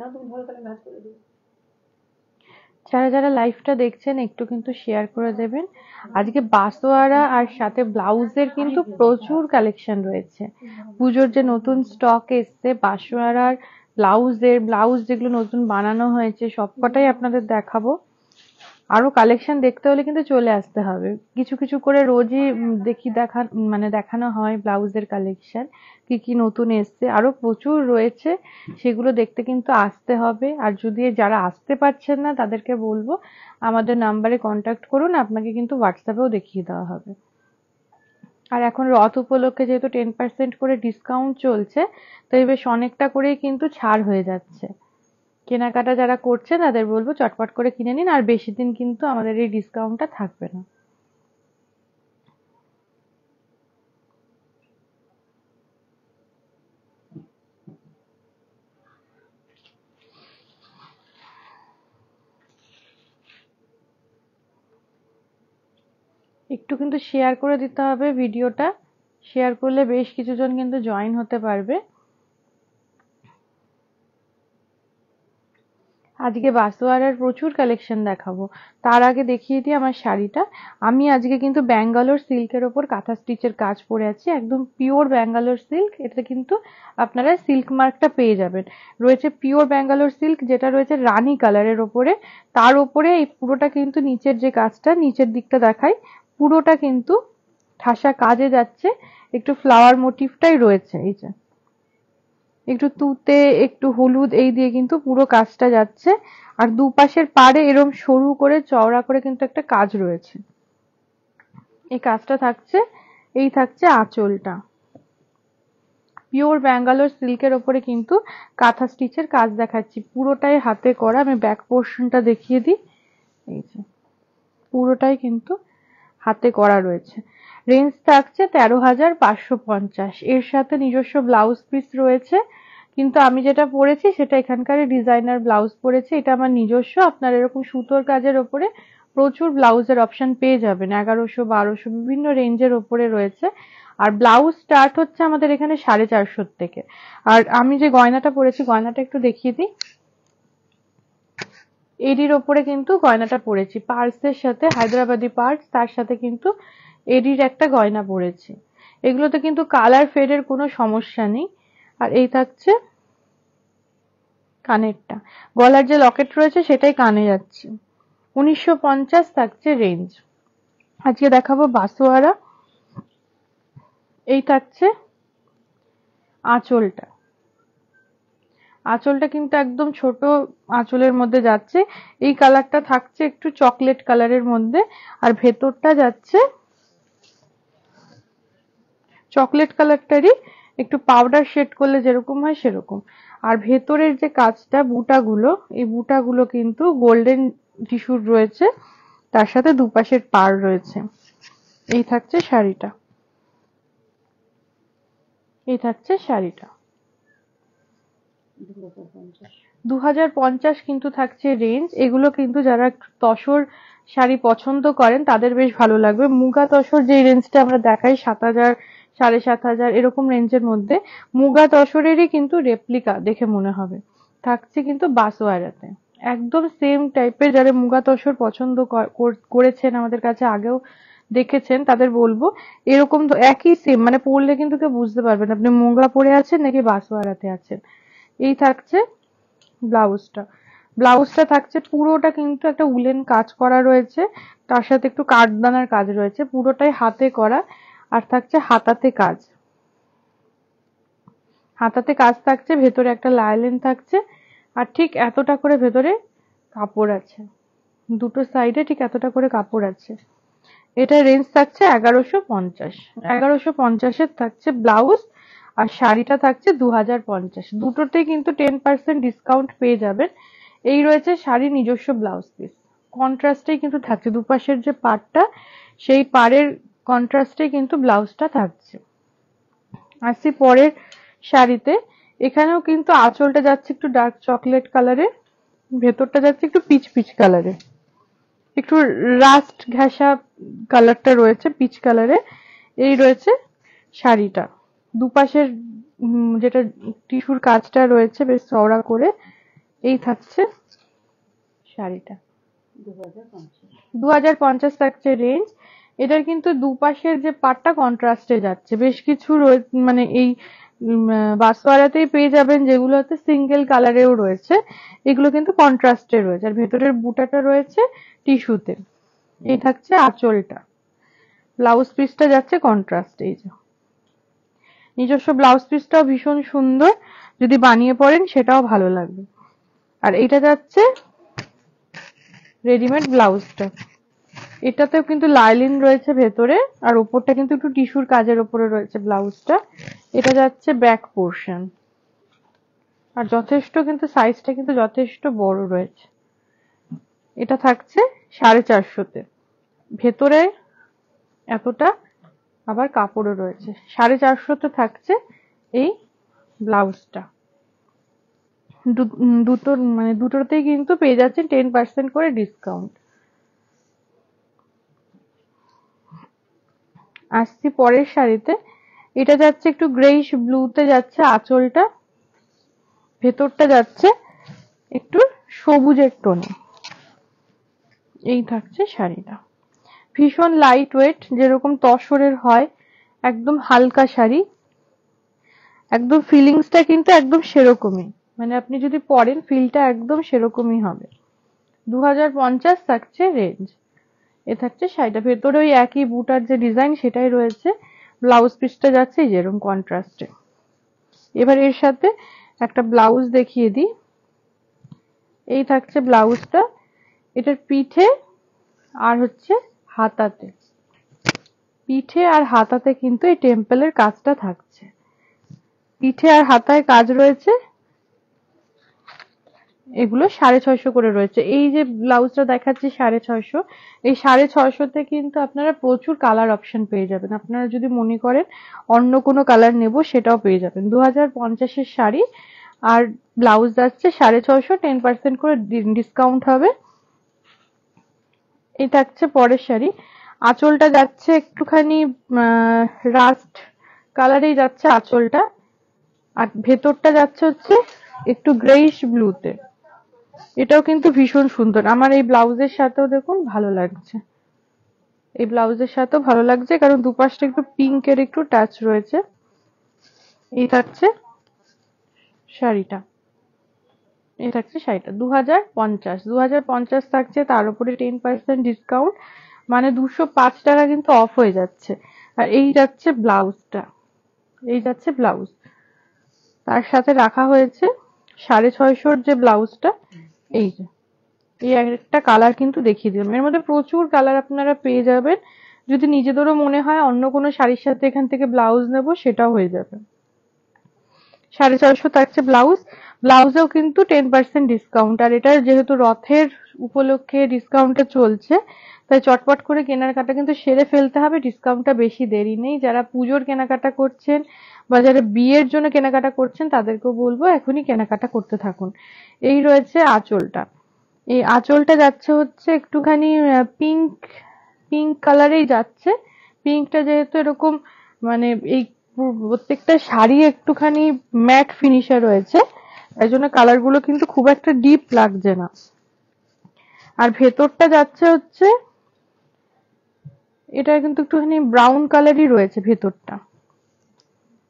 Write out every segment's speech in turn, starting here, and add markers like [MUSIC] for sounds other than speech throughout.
না তুমি ধরো করে ভাজ করে দেবো যারা যারা টা দেখছেন একটু কিন্তু শেয়ার করে দেবেন আজকে বাসোয়ারা আর সাথে ব্লাউজের কিন্তু প্রচুর কালেকশন রয়েছে পুজোর যে নতুন স্টক এসছে বাসোয়ারার ব্লাউজের ব্লাউজ যেগুলো নতুন বানানো হয়েছে সবকটাই আপনাদের দেখাবো আরো কালেকশন দেখতে হলে কিন্তু চলে আসতে হবে কিছু কিছু করে রোজই দেখি দেখা মানে দেখানো হয় ব্লাউজের কালেকশন কি কি নতুন এসছে আরো প্রচুর রয়েছে সেগুলো দেখতে কিন্তু আসতে হবে আর যদি যারা আসতে পারছেন না তাদেরকে বলবো আমাদের নাম্বারে কন্ট্যাক্ট করুন আপনাকে কিন্তু হোয়াটসঅ্যাপেও দেখিয়ে দেওয়া হবে আর এখন রথ উপলক্ষে যেহেতু টেন পার্সেন্ট করে ডিসকাউন্ট চলছে তো এই বেশ অনেকটা করেই কিন্তু ছাড় হয়ে যাচ্ছে কেনাকাটা যারা করছে তাদের বলবো চটপট করে কিনে নিন আর বেশি দিন কিন্তু আমাদের এই ডিসকাউন্টটা থাকবে না একটু কিন্তু শেয়ার করে দিতে হবে ভিডিওটা শেয়ার করলে বেশ কিছুজন কিন্তু জয়েন হতে পারবে আজকে বাসোয়ারার প্রচুর কালেকশন দেখাবো তার আগে দেখিয়ে দিই আমার শাড়িটা আমি আজকে কিন্তু ব্যাঙ্গালোর সিল্কের ওপর কাঁথা স্টিচের কাজ পরে আছি একদম পিওর ব্যাঙ্গালোর সিল্ক এটা কিন্তু আপনারা সিল্ক মার্কটা পেয়ে যাবেন রয়েছে পিওর ব্যাঙ্গালোর সিল্ক যেটা রয়েছে রানি কালারের ওপরে তার ওপরে এই পুরোটা কিন্তু নিচের যে কাজটা নিচের দিকটা দেখাই পুরোটা কিন্তু ঠাসা কাজে যাচ্ছে একটু ফ্লাওয়ার মোটিভটাই রয়েছে এই যে একটু তুতে একটু হলুদ এই দিয়ে কিন্তু পুরো কাজটা যাচ্ছে আর দুপাশের পাড়ে এরম সরু করে চওড়া করে কিন্তু একটা কাজ রয়েছে এই কাজটা থাকছে এই থাকছে আঁচলটা পিওর ব্যাঙ্গালোর সিল্কের ওপরে কিন্তু কাঁথা স্টিচের কাজ দেখাচ্ছি পুরোটাই হাতে করা আমি ব্যাক পোর্শনটা দেখিয়ে দিই এই যে পুরোটাই কিন্তু হাতে করা রয়েছে রেঞ্জ থাকছে তেরো হাজার পাঁচশো পঞ্চাশ এর সাথে নিজস্ব ব্লাউজ পিস রয়েছে কিন্তু আমি যেটা পরেছি সেটা এখানকার ডিজাইনার ব্লাউজ পরেছি এটা আমার নিজস্ব আপনার এরকম সুতোর কাজের ওপরে প্রচুর ব্লাউজের অপশান পেয়ে যাবেন এগারোশো বারোশো বিভিন্ন রেঞ্জের ওপরে রয়েছে আর ব্লাউজ স্টার্ট হচ্ছে আমাদের এখানে সাড়ে চারশোর থেকে আর আমি যে গয়নাটা পরেছি গয়নাটা একটু দেখিয়ে দিই এটির ওপরে কিন্তু গয়নাটা পরেছি পার্সের সাথে হায়দ্রাবাদি পার্স তার সাথে কিন্তু এডির একটা গয়না পরেছি এগুলোতে কিন্তু কালার ফেডের কোনো সমস্যা নেই আর এই থাকছে কানেরটা গলার যে লকেট রয়েছে সেটাই কানে যাচ্ছে উনিশশো থাকছে রেঞ্জ আজকে দেখাবো বাসোয়ারা এই থাকছে আঁচলটা আঁচলটা কিন্তু একদম ছোট আঁচলের মধ্যে যাচ্ছে এই কালারটা থাকছে একটু চকলেট কালারের মধ্যে আর ভেতরটা যাচ্ছে চকলেট কালারটারই একটু পাউডার শেড করলে যেরকম হয় সেরকম আর ভেতরের যে কাজটা বুটাগুলো এই বুটাগুলো কিন্তু গোল্ডেন টিস্যুর রয়েছে তার সাথে দুপাশের পার রয়েছে এই থাকছে শাড়িটা এই থাকছে শাড়িটা দু কিন্তু থাকছে রেঞ্জ এগুলো কিন্তু যারা একটু তসর শাড়ি পছন্দ করেন তাদের বেশ ভালো লাগবে মুগা তসর যে রেঞ্জটা আমরা দেখাই সাত হাজার সাড়ে সাত হাজার এরকম রেঞ্জের মধ্যে মুগা তসরেরই কিন্তু রেপ্লিকা দেখে মনে হবে থাকছে কিন্তু বাসওয়ারাতে একদম সেম টাইপের যারা মুগা তসর পছন্দ করেছেন আমাদের কাছে আগেও দেখেছেন তাদের বলবো এরকম একই সেম মানে পড়লে কিন্তু কেউ বুঝতে পারবেন আপনি মুগা পরে আছেন নাকি বাসওয়ারাতে আছেন এই থাকছে ব্লাউজটা ব্লাউজটা থাকছে পুরোটা কিন্তু একটা উলেন কাজ করা রয়েছে তার সাথে একটু কাঠদানার কাজ রয়েছে পুরোটাই হাতে করা আর থাকছে হাতাতে কাজ হাতাতে কাজ থাকছে ভেতরে একটা লাইলেন থাকছে আর ঠিক এতটা করে ভেতরে কাপড় আছে দুটো সাইডে ঠিক এতটা করে কাপড় আছে এটা রেঞ্জ থাকছে এগারোশো পঞ্চাশ এগারোশো পঞ্চাশের থাকছে ব্লাউজ আর শাড়িটা থাকছে দু হাজার পঞ্চাশ দুটোতে কিন্তু টেন পার্সেন্ট ডিসকাউন্ট পেয়ে যাবেন এই রয়েছে শাড়ির নিজস্ব ব্লাউজ পিস কন্ট্রাস্টেই কিন্তু থাকছে দুপাশের যে পাড়টা সেই পাড়ের কন্ট্রাস্টে কিন্তু ব্লাউজটা থাকছে আসছি পরের শাড়িতে এখানেও কিন্তু আঁচলটা যাচ্ছে একটু ডার্ক চকলেট কালারে ভেতরটা যাচ্ছে একটু পিচ পিচ কালারে একটু রাস্ট ঘেঁষা কালারটা রয়েছে পিচ কালারে এই রয়েছে শাড়িটা দুপাশের যেটা টিস্যুর কাজটা রয়েছে বেশ চওড়া করে এই থাকছে শাড়িটা দু হাজার পঞ্চাশ থাকছে রেঞ্জ এটার কিন্তু দুপাশের যে পাটটা কন্ট্রাস্টে যাচ্ছে বেশ কিছু মানে এই বাসওয়ারাতেই পেয়ে যাবেন যেগুলো হচ্ছে সিঙ্গেল কালারেও রয়েছে এগুলো কিন্তু কন্ট্রাস্টে রয়েছে আর ভেতরের বুটাটা রয়েছে টিস্যুতে এই থাকছে আঁচলটা ব্লাউজ পিসটা যাচ্ছে কন্ট্রাস্ট এই যে নিজস্ব ব্লাউজ পিসটাও ভীষণ সুন্দর যদি বানিয়ে পড়েন সেটাও ভালো লাগবে আর এটা যাচ্ছে রেডিমেড ব্লাউজটা এটাতেও কিন্তু লাইলিন রয়েছে ভেতরে আর উপরটা কিন্তু একটু টিস্যুর কাজের উপরে রয়েছে ব্লাউজটা এটা যাচ্ছে ব্যাক পোর্শন আর যথেষ্ট কিন্তু সাইজটা কিন্তু যথেষ্ট বড় রয়েছে এটা থাকছে সাড়ে চারশোতে ভেতরে এতটা আবার কাপড়ও রয়েছে সাড়ে চারশোতে থাকছে এই ব্লাউজটা দুটো মানে দুটোতেই কিন্তু পেয়ে যাচ্ছেন টেন পার্সেন্ট করে ডিসকাউন্ট আসছি পরের শাড়িতে এটা যাচ্ছে একটু গ্রেইশ ব্লুতে যাচ্ছে আঁচলটা ভেতরটা যাচ্ছে একটু সবুজের টোনে এই থাকছে শাড়িটা ভীষণ লাইট ওয়েট যেরকম তসরের হয় একদম হালকা শাড়ি একদম ফিলিংসটা কিন্তু একদম সেরকমই মানে আপনি যদি পরেন ফিলটা একদম সেরকমই হবে দু হাজার পঞ্চাশ থাকছে রেঞ্জ এ থাকছে শাড়িটা ভেতরে ওই একই বুটার যে ডিজাইন সেটাই রয়েছে ব্লাউজ পিসটা যাচ্ছে যেরকম কন্ট্রাস্টে এবার এর সাথে একটা ব্লাউজ দেখিয়ে দিই এই থাকছে ব্লাউজটা এটার পিঠে আর হচ্ছে হাতাতে পিঠে আর হাতাতে কিন্তু এই টেম্পেলের কাজটা থাকছে পিঠে আর হাতায় কাজ রয়েছে এগুলো সাড়ে ছয়শো করে রয়েছে এই যে ব্লাউজটা দেখাচ্ছি সাড়ে ছয়শো এই সাড়ে ছয়শোতে কিন্তু আপনারা প্রচুর কালার অপশন পেয়ে যাবেন আপনারা যদি মনে করেন অন্য কোনো কালার নেব সেটাও পেয়ে যাবেন দু হাজার পঞ্চাশের শাড়ি আর ব্লাউজ যাচ্ছে সাড়ে ছয়শো টেন পার্সেন্ট করে ডিসকাউন্ট হবে এটা হচ্ছে পরের শাড়ি আঁচলটা যাচ্ছে একটুখানি রাস্ট কালারেই যাচ্ছে আঁচলটা আর ভেতরটা যাচ্ছে হচ্ছে একটু গ্রেইশ ব্লুতে এটাও কিন্তু ভীষণ সুন্দর আমার এই ব্লাউজের সাথেও দেখুন ভালো লাগছে এই ব্লাউজের সাথেও ভালো লাগছে কারণ দুপাশটা একটু পিঙ্কের একটু টাচ রয়েছে এই থাকছে শাড়িটা এই থাকছে শাড়িটা দু হাজার পঞ্চাশ দু হাজার পঞ্চাশ থাকছে তার উপরে টেন পার্সেন্ট ডিসকাউন্ট মানে দুশো পাঁচ টাকা কিন্তু অফ হয়ে যাচ্ছে আর এই যাচ্ছে ব্লাউজটা এই যাচ্ছে ব্লাউজ তার সাথে রাখা হয়েছে সাড়ে ছয়শোর যে ব্লাউজটা এই যে এই একটা কালার কিন্তু দেখিয়ে দিলাম এর মধ্যে প্রচুর কালার আপনারা পেয়ে যাবেন যদি নিজেদেরও মনে হয় অন্য কোনো শাড়ির সাথে এখান থেকে ব্লাউজ নেব সেটাও হয়ে যাবে সাড়ে চারশো থাকছে ব্লাউজ ব্লাউজেও কিন্তু টেন পার্সেন্ট ডিসকাউন্ট আর এটা যেহেতু রথের উপলক্ষে ডিসকাউন্টটা চলছে তাই চটপট করে কেনাকাটা কিন্তু সেরে ফেলতে হবে ডিসকাউন্টটা বেশি দেরি নেই যারা পুজোর কেনাকাটা করছেন বা যারা বিয়ের জন্য কেনাকাটা করছেন তাদেরকেও বলবো এখনই কেনাকাটা করতে থাকুন এই রয়েছে আঁচলটা এই আঁচলটা যাচ্ছে হচ্ছে একটুখানি পিঙ্ক পিঙ্ক কালারেই যাচ্ছে পিঙ্কটা যেহেতু এরকম মানে এই প্রত্যেকটা শাড়ি একটুখানি ম্যাট ফিনিশে রয়েছে তাই জন্য কালারগুলো কিন্তু খুব একটা ডিপ লাগছে না আর ভেতরটা যাচ্ছে হচ্ছে এটা কিন্তু একটুখানি ব্রাউন কালারই রয়েছে ভেতরটা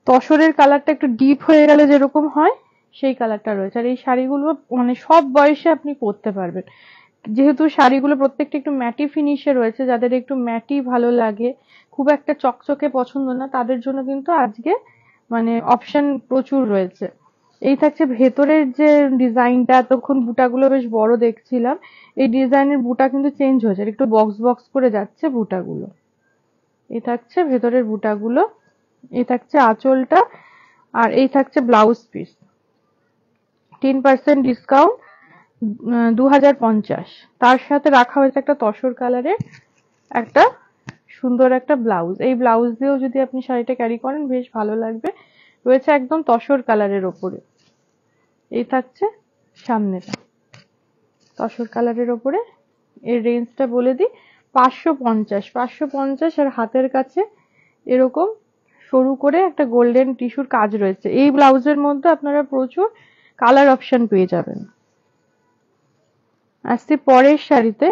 তসরের কালারটা একটু ডিপ হয়ে গেলে যেরকম হয় সেই কালারটা রয়েছে আর এই শাড়িগুলো মানে সব বয়সে আপনি পরতে পারবেন যেহেতু শাড়িগুলো প্রত্যেকটা একটু ম্যাটি ফিনিশে রয়েছে যাদের একটু ম্যাটি ভালো লাগে খুব একটা চকচকে পছন্দ না তাদের জন্য কিন্তু আজকে মানে অপশন প্রচুর রয়েছে এই থাকছে ভেতরের যে ডিজাইনটা এতক্ষণ বুটাগুলো বেশ বড় দেখছিলাম এই ডিজাইনের বুটা কিন্তু চেঞ্জ হয়েছে একটু বক্স বক্স করে যাচ্ছে বুটাগুলো এই থাকছে ভেতরের বুটাগুলো এই থাকছে আঁচলটা আর এই থাকছে blouse piece ten percent discount দু তার সাথে রাখা হয়েছে একটা তসর কালারের একটা সুন্দর একটা ব্লাউজ এই ব্লাউজ দিয়েও যদি আপনি শাড়িটা ক্যারি করেন বেশ ভালো লাগবে রয়েছে একদম তসর কালারের ওপরে এই থাকছে সামনেটা তসর কালারের ওপরে এর রেঞ্জটা বলে দিই পাঁচশো পঞ্চাশ পাঁচশো পঞ্চাশ আর হাতের কাছে এরকম সরু করে একটা গোল্ডেন টিস্যুর কাজ রয়েছে এই ব্লাউজের মধ্যে আপনারা প্রচুর কালার অপশন পেয়ে যাবেন আসছি পরের শাড়িতে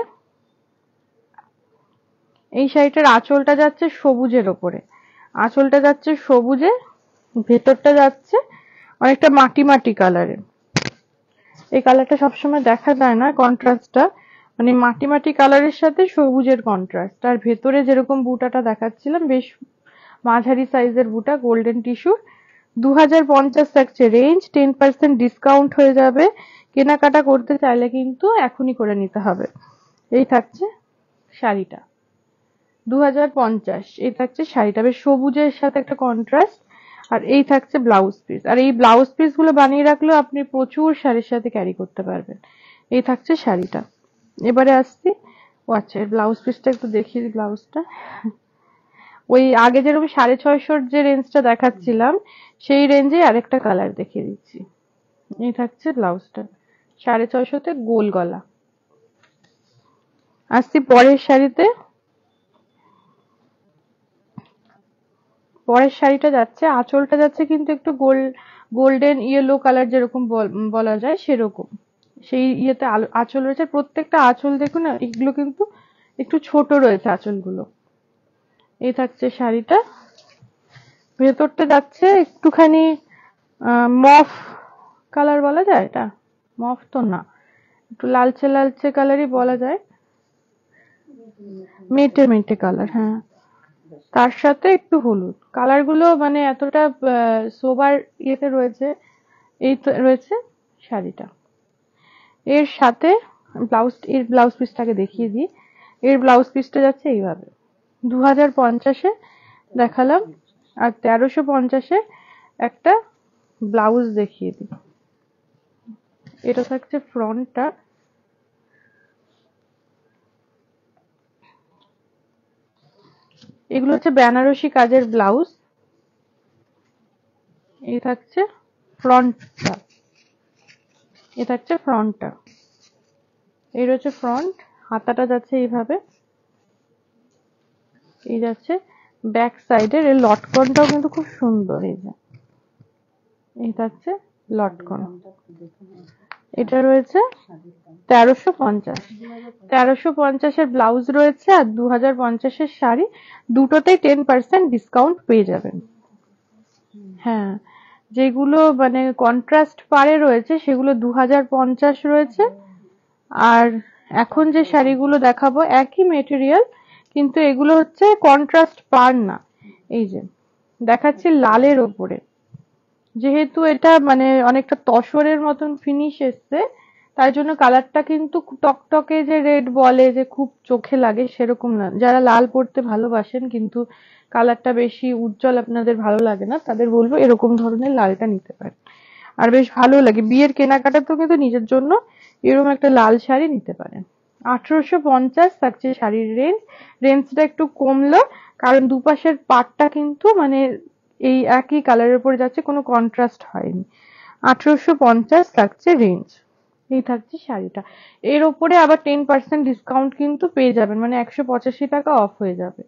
এই শাড়িটার আঁচলটা যাচ্ছে সবুজের ওপরে আঁচলটা যাচ্ছে সবুজে ভেতরটা যাচ্ছে অনেকটা মাটি মাটি কালারে এই কালারটা সবসময় দেখা যায় না কন্ট্রাস্টটা মানে মাটি মাটি কালারের সাথে সবুজের কন্ট্রাস্ট আর ভেতরে যেরকম বুটাটা দেখাচ্ছিলাম বেশ মাঝারি সাইজের বুটা গোল্ডেন টিস্যু দু হাজার পঞ্চাশ থাকছে রেঞ্জ টেন পার্সেন্ট ডিসকাউন্ট হয়ে যাবে কেনাকাটা করতে চাইলে কিন্তু এখনই করে নিতে হবে এই থাকছে শাড়িটা দু হাজার পঞ্চাশ এই থাকছে শাড়িটা বেশ সবুজের সাথে একটা কন্ট্রাস্ট আর এই থাকছে ব্লাউজ পিস আর এই ব্লাউজ পিস গুলো বানিয়ে রাখলেও আপনি প্রচুর শাড়ির সাথে ক্যারি করতে পারবেন এই থাকছে শাড়িটা এবারে আসছি ও আচ্ছা ব্লাউজ পিসটা একটু দেখি ব্লাউজটা ওই আগে যেরকম সাড়ে ছয়শোর যে রেঞ্জটা দেখাচ্ছিলাম সেই রেঞ্জে আরেকটা কালার দেখিয়ে দিচ্ছি এই থাকছে ব্লাউজটা সাড়ে ছয়শোতে গোল গলা আসছি পরের শাড়িতে পরের শাড়িটা যাচ্ছে আঁচলটা যাচ্ছে কিন্তু একটু গোল্ড গোল্ডেন ইয়েলো কালার যেরকম বলা যায় সেরকম সেই ইয়েতে আঁচল রয়েছে প্রত্যেকটা আঁচল দেখুন এগুলো কিন্তু একটু ছোট রয়েছে আঁচলগুলো এই থাকছে শাড়িটা ভেতরটা যাচ্ছে একটুখানি মফ কালার বলা যায় এটা মফ তো না একটু লালচে লালচে কালারই বলা যায় মেটে মেটে কালার হ্যাঁ তার সাথে একটু হলুদ কালারগুলো মানে এতটা সোবার ইয়েতে রয়েছে এই রয়েছে শাড়িটা এর সাথে ব্লাউজ এর ব্লাউজ পিসটাকে দেখিয়ে দিই এর ব্লাউজ পিসটা যাচ্ছে এইভাবে দু হাজার পঞ্চাশে দেখালাম আর তেরোশো পঞ্চাশে একটা ব্লাউজ দেখিয়ে দিই এটা থাকছে ফ্রন্টটা এগুলো হচ্ছে বেনারসি কাজের ব্লাউজ এই থাকছে ফ্রন্টটা এ থাকছে ফ্রন্টটা এর হচ্ছে ফ্রন্ট হাতাটা যাচ্ছে এইভাবে এই যাচ্ছে ব্যাক সাইডের এই লটকনটাও কিন্তু খুব সুন্দর এই যে এটা হচ্ছে লটকন এটা রয়েছে তেরোশো পঞ্চাশ তেরোশো পঞ্চাশের ব্লাউজ রয়েছে আর দু হাজার পঞ্চাশের শাড়ি দুটোতেই টেন পার্সেন্ট ডিসকাউন্ট পেয়ে যাবেন হ্যাঁ যেগুলো মানে কন্ট্রাস্ট পারে রয়েছে সেগুলো দু হাজার পঞ্চাশ রয়েছে আর এখন যে শাড়িগুলো দেখাবো একই মেটেরিয়াল কিন্তু এগুলো হচ্ছে কন্ট্রাস্ট পার না এই যে দেখাচ্ছে লালের ওপরে যেহেতু এটা মানে অনেকটা তসরের মতন ফিনিশ এসছে তাই জন্য কালারটা কিন্তু টকটকে যে রেড বলে যে খুব চোখে লাগে সেরকম না যারা লাল পড়তে ভালোবাসেন কিন্তু কালারটা বেশি উজ্জ্বল আপনাদের ভালো লাগে না তাদের বলবো এরকম ধরনের লালটা নিতে পারেন আর বেশ ভালো লাগে বিয়ের কেনাকাটা তো কিন্তু নিজের জন্য এরকম একটা লাল শাড়ি নিতে পারেন আঠারোশো পঞ্চাশ থাকছে শাড়ির রেঞ্জ রেঞ্জটা একটু কমলো কারণ দুপাশের পাটটা কিন্তু মানে এই একই কালারের উপরে যাচ্ছে কোনো কন্ট্রাস্ট হয়নি আঠারোশো পঞ্চাশ থাকছে রেঞ্জ এই থাকছে শাড়িটা এর ওপরে আবার টেন পার্সেন্ট ডিসকাউন্ট কিন্তু পেয়ে যাবেন মানে একশো পঁচাশি টাকা অফ হয়ে যাবে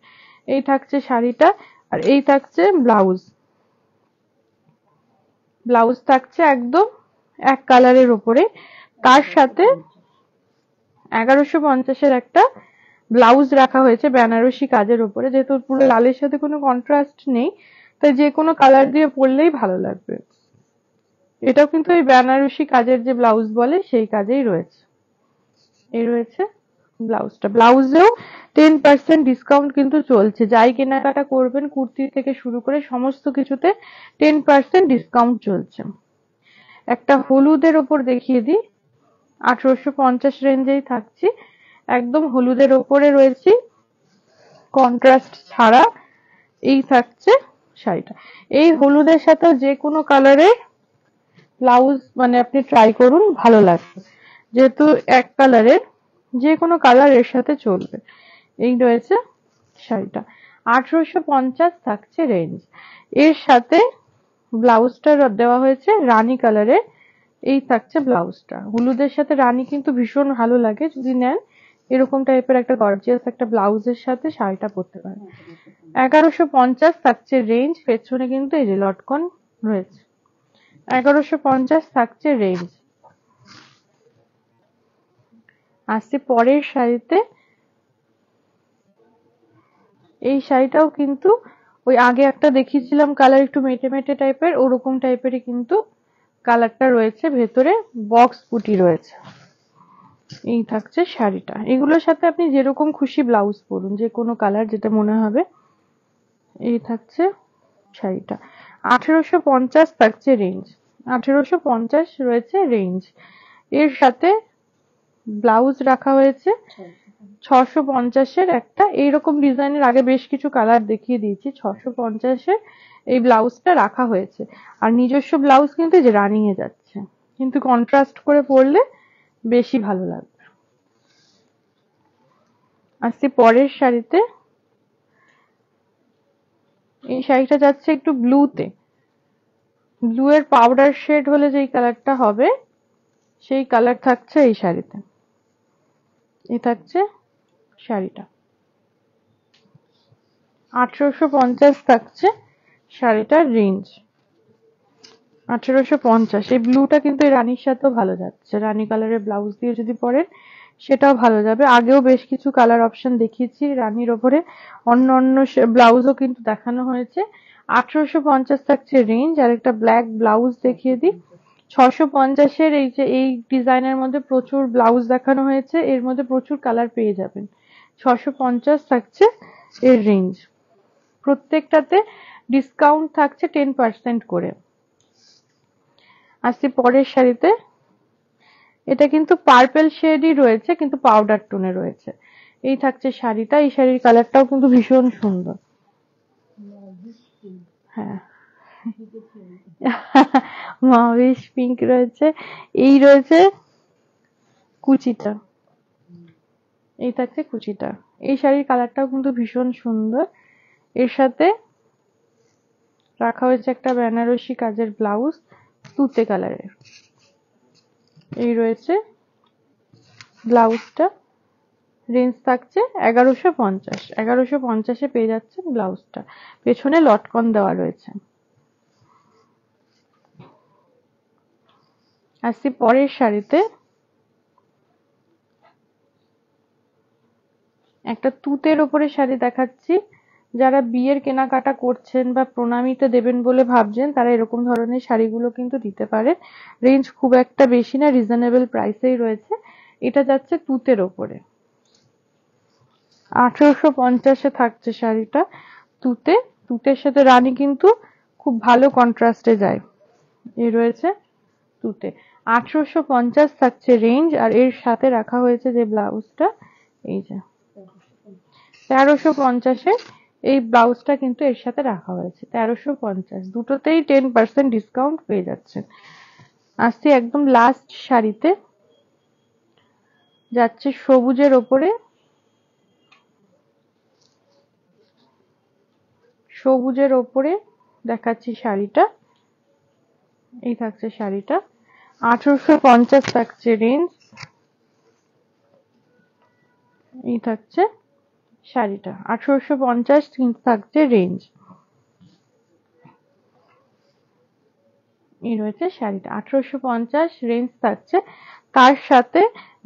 এই থাকছে শাড়িটা আর এই থাকছে ব্লাউজ ব্লাউজ থাকছে একদম এক কালারের ওপরে তার সাথে এগারোশো পঞ্চাশের একটা ব্লাউজ রাখা হয়েছে বেনারসি কাজের উপরে যেহেতু পুরো হ্যাঁ। লালের সাথে কোনো কন্ট্রাস্ট নেই তাই যে কোনো কালার দিয়ে পরলেই ভালো লাগবে এটাও কিন্তু এই বেনারসি কাজের যে ব্লাউজ বলে সেই কাজেই রয়েছে এই রয়েছে ব্লাউজটা ব্লাউজেও টেন পার্সেন্ট ডিসকাউন্ট কিন্তু চলছে যাই কেনাকাটা করবেন কুর্তি থেকে শুরু করে সমস্ত কিছুতে টেন পার্সেন্ট ডিসকাউন্ট চলছে একটা হলুদের ওপর দেখিয়ে দিই আঠারোশো পঞ্চাশ রেঞ্জেই থাকছি একদম হলুদের ওপরে রয়েছি কন্ট্রাস্ট ছাড়া এই থাকছে শাড়িটা এই হলুদের সাথে যে কোনো কালারে ব্লাউজ মানে আপনি ট্রাই করুন ভালো লাগবে যেহেতু এক কালারের যে কোনো কালার এর সাথে চলবে এই রয়েছে শাড়িটা আঠারোশো পঞ্চাশ থাকছে রেঞ্জ এর সাথে ব্লাউজটা দেওয়া হয়েছে রানী কালারের এই থাকছে ব্লাউজটা হলুদের সাথে রানী কিন্তু ভীষণ ভালো লাগে যদি নেন এরকম টাইপের একটা গর্জিয়াস একটা ব্লাউজের সাথে শাড়িটা পরতে পারেন এগারোশো পঞ্চাশ থাকছে রেঞ্জ পেছনে কিন্তু এই যে লটকন রয়েছে এগারোশো পঞ্চাশ থাকছে রেঞ্জ আসছে পরের শাড়িতে এই শাড়িটাও কিন্তু ওই আগে একটা দেখিয়েছিলাম কালার একটু মেটে মেটে টাইপের ওরকম টাইপেরই কিন্তু কালারটা রয়েছে ভেতরে বক্স পুটি রয়েছে এই থাকছে শাড়িটা এগুলোর সাথে আপনি যেরকম খুশি ব্লাউজ পরুন যে কোনো কালার যেটা মনে হবে এই থাকছে শাড়িটা আঠেরোশো পঞ্চাশ থাকছে রেঞ্জ আঠেরোশো পঞ্চাশ রয়েছে রেঞ্জ এর সাথে ব্লাউজ রাখা হয়েছে ছশো পঞ্চাশের একটা এইরকম ডিজাইনের আগে বেশ কিছু কালার দেখিয়ে দিয়েছি ছশো পঞ্চাশে এই ব্লাউজটা রাখা হয়েছে আর নিজস্ব ব্লাউজ কিন্তু যে রানিং এ যাচ্ছে কিন্তু কন্ট্রাস্ট করে পরলে বেশি ভালো লাগবে আসছি পরের শাড়িতে এই শাড়িটা যাচ্ছে একটু ব্লুতে ব্লু এর পাউডার শেড হলে যেই কালারটা হবে সেই কালার থাকছে এই শাড়িতে এ থাকছে শাড়িটা আঠেরোশো পঞ্চাশ থাকছে শাড়িটার রেঞ্জ আঠেরোশো পঞ্চাশ এই ব্লুটা কিন্তু রানীর সাথেও ভালো যাচ্ছে রানী কালারের ব্লাউজ দিয়ে যদি পরেন সেটাও ভালো যাবে আগেও বেশ কিছু কালার অপশন দেখিয়েছি রানীর ওপরে অন্য অন্য ব্লাউজও কিন্তু দেখানো হয়েছে আঠেরোশো পঞ্চাশ থাকছে রেঞ্জ আর একটা ব্ল্যাক ব্লাউজ দেখিয়ে দিই ছশো পঞ্চাশের এই যে এই ডিজাইনের মধ্যে প্রচুর ব্লাউজ দেখানো হয়েছে এর মধ্যে প্রচুর কালার পেয়ে যাবেন ছশো পঞ্চাশ থাকছে এর রেঞ্জ প্রত্যেকটাতে ডিসকাউন্ট থাকছে টেন পার্সেন্ট করে আসছি পরের শাড়িতে এটা কিন্তু পার্পেল শেডই রয়েছে কিন্তু পাউডার টোনে রয়েছে এই থাকছে শাড়িটা এই শাড়ির কালারটাও কিন্তু ভীষণ সুন্দর হ্যাঁ [LAUGHS] মহাবেশ পিঙ্ক রয়েছে এই রয়েছে কুচিটা এই থাকছে কুচিটা এই শাড়ির কালারটাও কিন্তু ভীষণ সুন্দর এর সাথে রাখা হয়েছে একটা বেনারসি কাজের ব্লাউজ তুতে কালারের এই রয়েছে ব্লাউজটা রেঞ্জ থাকছে এগারোশো পঞ্চাশ এগারোশো পঞ্চাশে পেয়ে যাচ্ছেন ব্লাউজটা পেছনে লটকন দেওয়া রয়েছে আসছি পরের শাড়িতে একটা তুতের ওপরে শাড়ি দেখাচ্ছি যারা বিয়ের কেনাকাটা করছেন বা প্রণামীটা দেবেন বলে ভাবছেন তারা এরকম ধরনের শাড়িগুলো কিন্তু দিতে পারে রেঞ্জ খুব একটা বেশি না রিজনেবল প্রাইসেই রয়েছে এটা যাচ্ছে তুতের ওপরে আঠেরোশো পঞ্চাশে থাকছে শাড়িটা তুতে তুতের সাথে রানী কিন্তু খুব ভালো কন্ট্রাস্টে যায় এ রয়েছে সুটে আঠারোশো পঞ্চাশ থাকছে রেঞ্জ আর এর সাথে রাখা হয়েছে যে ব্লাউজটা এই যে তেরোশো পঞ্চাশে এই ব্লাউজটা কিন্তু এর সাথে রাখা হয়েছে তেরোশো পঞ্চাশ দুটোতেই টেন পার্সেন্ট ডিসকাউন্ট পেয়ে যাচ্ছেন আসছি একদম লাস্ট শাড়িতে যাচ্ছে সবুজের ওপরে সবুজের ওপরে দেখাচ্ছি শাড়িটা এই থাকছে শাড়িটা আঠারোশো পঞ্চাশ থাকছে রেঞ্জ এই থাকছে শাড়িটা আঠারোশো পঞ্চাশ থাকছে রেঞ্জ এই রয়েছে শাড়িটা আঠারোশো পঞ্চাশ রেঞ্জ থাকছে তার সাথে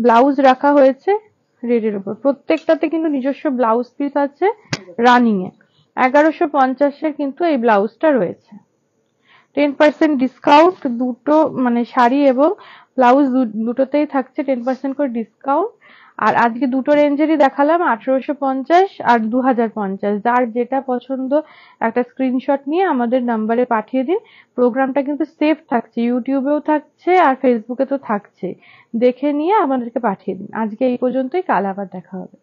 ব্লাউজ রাখা হয়েছে রেডের উপর প্রত্যেকটাতে কিন্তু নিজস্ব ব্লাউজ পিস আছে রানিং এ এগারোশো পঞ্চাশের কিন্তু এই ব্লাউজটা রয়েছে টেন পার্সেন্ট ডিসকাউন্ট দুটো মানে শাড়ি এবং ব্লাউজ দুটোতেই থাকছে টেন পার্সেন্ট করে ডিসকাউন্ট আর আজকে দুটো রেঞ্জেরই দেখালাম আঠেরোশো পঞ্চাশ আর দু হাজার পঞ্চাশ যার যেটা পছন্দ একটা স্ক্রিনশট নিয়ে আমাদের নাম্বারে পাঠিয়ে দিন প্রোগ্রামটা কিন্তু সেফ থাকছে ইউটিউবেও থাকছে আর ফেসবুকে তো থাকছে দেখে নিয়ে আমাদেরকে পাঠিয়ে দিন আজকে এই পর্যন্তই কাল আবার দেখা হবে